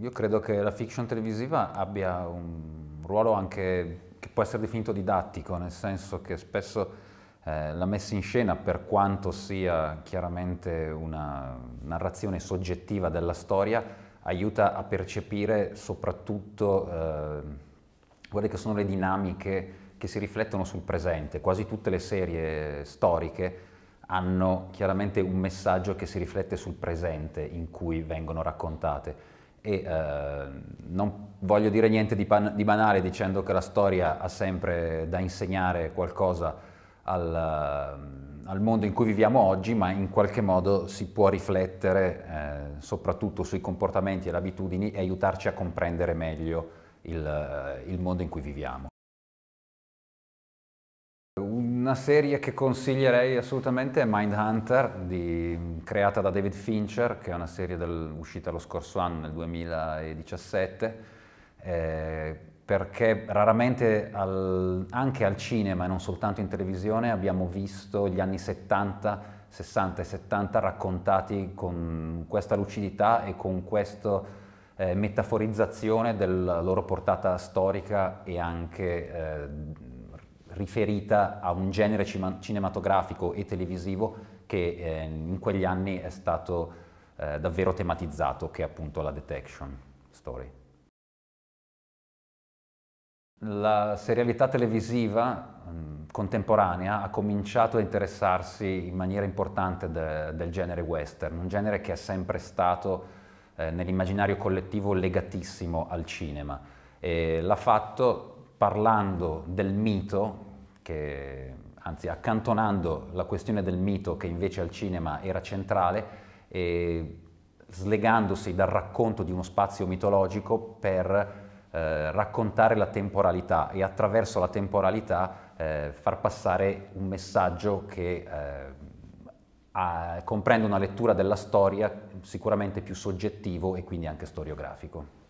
Io credo che la fiction televisiva abbia un ruolo anche che può essere definito didattico, nel senso che spesso eh, la messa in scena, per quanto sia chiaramente una narrazione soggettiva della storia, aiuta a percepire soprattutto eh, quelle che sono le dinamiche che si riflettono sul presente. Quasi tutte le serie storiche hanno chiaramente un messaggio che si riflette sul presente in cui vengono raccontate e eh, non voglio dire niente di, di, banale dicendo che la storia ha sempre da insegnare qualcosa al, ehm, al, mondo in cui viviamo oggi, ma in qualche modo si può riflettere eh, soprattutto sui comportamenti e le abitudini e aiutarci a comprendere meglio il, eh, il mondo in cui viviamo. Una serie che consiglierei assolutamente è Mindhunter, di, creata da David Fincher, che è una serie del, uscita lo scorso anno, nel 2017, eh, perché raramente al, anche al cinema e non soltanto in televisione abbiamo visto gli anni 70, 60 e 70 raccontati con questa lucidità e con questa eh, metaforizzazione della loro portata storica e anche eh, riferita a un genere cinematografico e televisivo che eh, in quegli anni è stato eh, davvero tematizzato, che è appunto la detection story. La serialità televisiva mh, mm, contemporanea ha cominciato a interessarsi in maniera importante de del genere western, un genere che è sempre stato eh, nell'immaginario collettivo legatissimo al cinema e l'ha fatto parlando del mito che, anzi accantonando la questione del mito che invece al cinema era centrale e slegandosi dal racconto di uno spazio mitologico per eh, raccontare la temporalità e attraverso la temporalità eh, far passare un messaggio che eh, comprende una lettura della storia sicuramente più soggettivo e quindi anche storiografico.